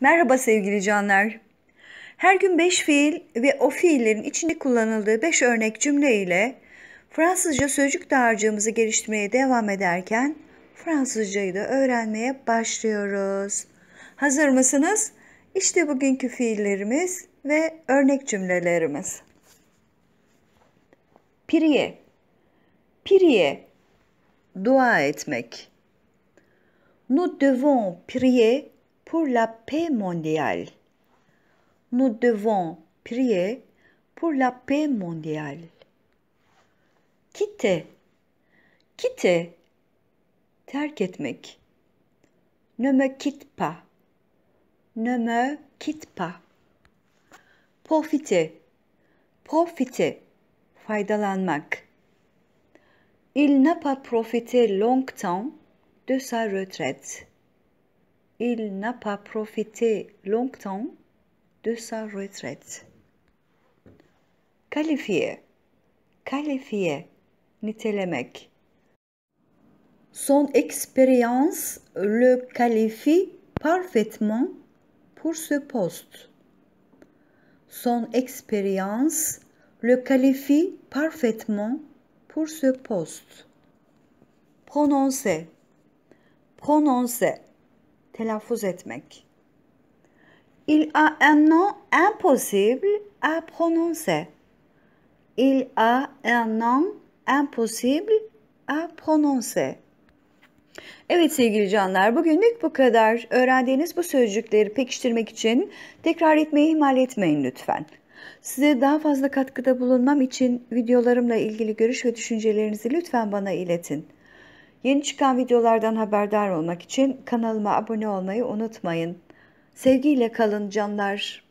Merhaba sevgili canlar. Her gün beş fiil ve o fiillerin içinde kullanıldığı beş örnek cümle ile Fransızca sözcük dağarcığımızı geliştirmeye devam ederken Fransızcayı da öğrenmeye başlıyoruz. Hazır mısınız? İşte bugünkü fiillerimiz ve örnek cümlelerimiz. Priye Priye Dua etmek Nous devons prier pour la paix mondiale. Nous devons prier pour la paix mondiale. Quitter. Quitter. Terk etmek. Ne me quitte pas. Ne me quitte pas. Profiter. Profiter. Faydalanmak. Il n'a pas profité longtemps de sa retraite il n'a pas profité longtemps de sa retraite. Qualifié. Qualifié. mec. Son expérience le qualifie parfaitement pour ce poste. Son expérience le qualifie parfaitement pour ce poste. Prononcer. Prononcer. telaffuz etmek. Il a un nom impossible à prononcer. Il a un nom impossible à prononcer. Evet sevgili canlar bugünlük bu kadar. Öğrendiğiniz bu sözcükleri pekiştirmek için tekrar etmeyi ihmal etmeyin lütfen. Size daha fazla katkıda bulunmam için videolarımla ilgili görüş ve düşüncelerinizi lütfen bana iletin. Yeni çıkan videolardan haberdar olmak için kanalıma abone olmayı unutmayın. Sevgiyle kalın canlar.